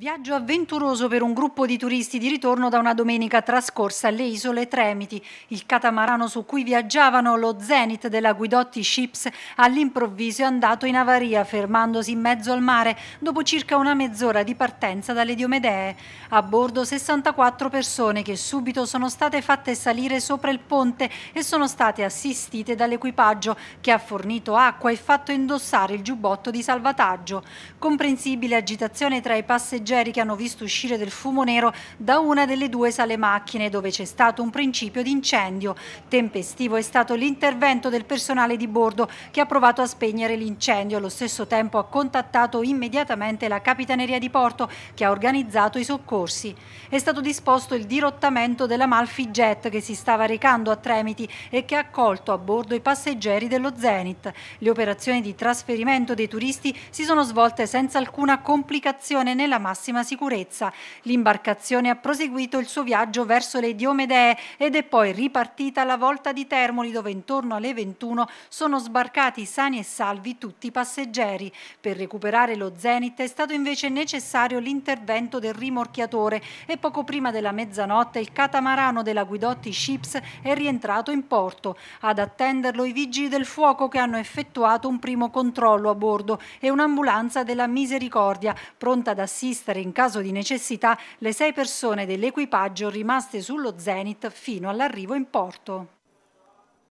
Viaggio avventuroso per un gruppo di turisti di ritorno da una domenica trascorsa alle isole Tremiti. Il catamarano su cui viaggiavano lo Zenith della Guidotti Ships all'improvviso è andato in avaria fermandosi in mezzo al mare dopo circa una mezz'ora di partenza dalle Diomedee. A bordo 64 persone che subito sono state fatte salire sopra il ponte e sono state assistite dall'equipaggio che ha fornito acqua e fatto indossare il giubbotto di salvataggio. Comprensibile agitazione tra i passeggeri passeggeri che hanno visto uscire del fumo nero da una delle due sale macchine dove c'è stato un principio di incendio. Tempestivo è stato l'intervento del personale di bordo che ha provato a spegnere l'incendio. Allo stesso tempo ha contattato immediatamente la Capitaneria di Porto che ha organizzato i soccorsi. È stato disposto il dirottamento della Malfi Jet che si stava recando a Tremiti e che ha accolto a bordo i passeggeri dello Zenit. Le operazioni di trasferimento dei turisti si sono svolte senza alcuna complicazione nella Malfi massima sicurezza. L'imbarcazione ha proseguito il suo viaggio verso le Diomedee ed è poi ripartita alla volta di Termoli dove intorno alle 21 sono sbarcati sani e salvi tutti i passeggeri. Per recuperare lo Zenit è stato invece necessario l'intervento del rimorchiatore e poco prima della mezzanotte il catamarano della Guidotti Ships è rientrato in porto. Ad attenderlo i vigili del fuoco che hanno effettuato un primo controllo a bordo e un'ambulanza della Misericordia pronta ad assistere assistere in caso di necessità le sei persone dell'equipaggio rimaste sullo Zenit fino all'arrivo in porto.